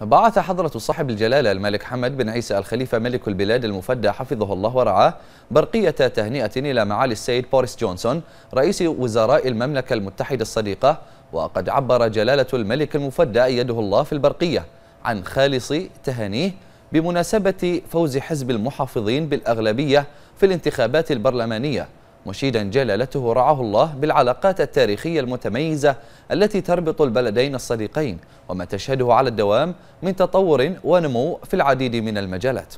بعث حضرة صاحب الجلالة الملك حمد بن عيسى الخليفة ملك البلاد المفدى حفظه الله ورعاه برقية تهنئة إلى معالي السيد بوريس جونسون رئيس وزراء المملكة المتحدة الصديقة وقد عبر جلالة الملك المفدى أيده الله في البرقية عن خالص تهانيه بمناسبة فوز حزب المحافظين بالأغلبية في الانتخابات البرلمانية مشيدا جلالته رعاه الله بالعلاقات التاريخية المتميزة التي تربط البلدين الصديقين وما تشهده على الدوام من تطور ونمو في العديد من المجالات